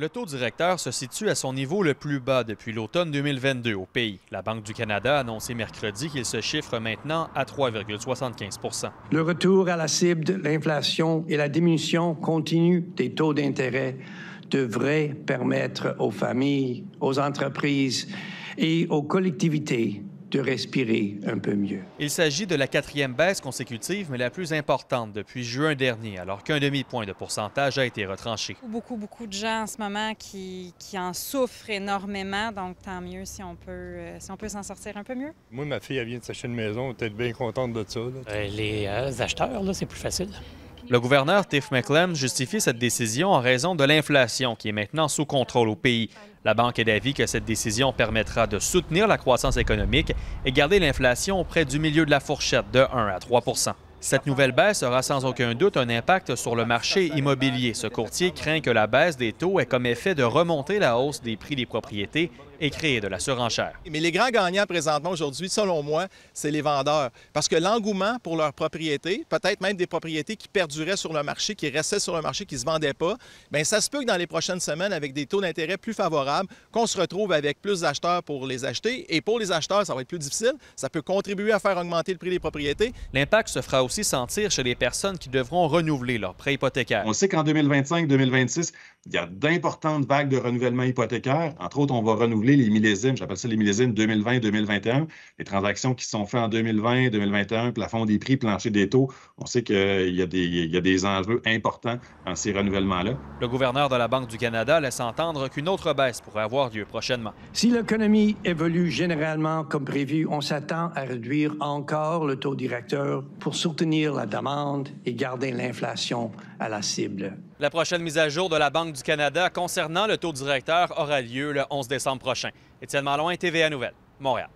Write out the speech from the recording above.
Le taux directeur se situe à son niveau le plus bas depuis l'automne 2022 au pays. La Banque du Canada a annoncé mercredi qu'il se chiffre maintenant à 3,75 Le retour à la cible de l'inflation et la diminution continue des taux d'intérêt devraient permettre aux familles, aux entreprises et aux collectivités de respirer un peu mieux. Il s'agit de la quatrième baisse consécutive, mais la plus importante depuis juin dernier, alors qu'un demi-point de pourcentage a été retranché. Beaucoup, beaucoup de gens en ce moment qui, qui en souffrent énormément, donc tant mieux si on peut euh, si on peut s'en sortir un peu mieux. Moi, ma fille, elle vient de s'acheter une maison, peut-être bien contente de ça. Euh, les euh, acheteurs, là, c'est plus facile. Le gouverneur Tiff McClellan justifie cette décision en raison de l'inflation qui est maintenant sous contrôle au pays. La banque est d'avis que cette décision permettra de soutenir la croissance économique et garder l'inflation près du milieu de la fourchette de 1 à 3 cette nouvelle baisse aura sans aucun doute un impact sur le marché immobilier. Ce courtier craint que la baisse des taux ait comme effet de remonter la hausse des prix des propriétés et créer de la surenchère. Mais les grands gagnants présentement aujourd'hui, selon moi, c'est les vendeurs. Parce que l'engouement pour leurs propriétés, peut-être même des propriétés qui perduraient sur le marché, qui restaient sur le marché, qui ne se vendaient pas, bien, ça se peut que dans les prochaines semaines, avec des taux d'intérêt plus favorables, qu'on se retrouve avec plus d'acheteurs pour les acheter. Et pour les acheteurs, ça va être plus difficile. Ça peut contribuer à faire augmenter le prix des propriétés. L'impact se fera aussi sentir chez les personnes qui devront renouveler leur prêt hypothécaire. On sait qu'en 2025-2026, il y a d'importantes vagues de renouvellement hypothécaire. Entre autres, on va renouveler les millésimes, j'appelle ça les millésimes 2020-2021, les transactions qui sont faites en 2020, 2021, plafond des prix, plancher des taux. On sait qu'il y, a il y a des enjeux importants dans ces renouvellements-là. Le gouverneur de la Banque du Canada laisse entendre qu'une autre baisse pourrait avoir lieu prochainement. Si l'économie évolue généralement comme prévu, on s'attend à réduire encore le taux directeur pour soutenir la demande et garder l'inflation à la cible. La prochaine mise à jour de la Banque du Canada concernant le taux directeur aura lieu le 11 décembre prochain. Étienne Malouin, TVA Nouvelle, Montréal.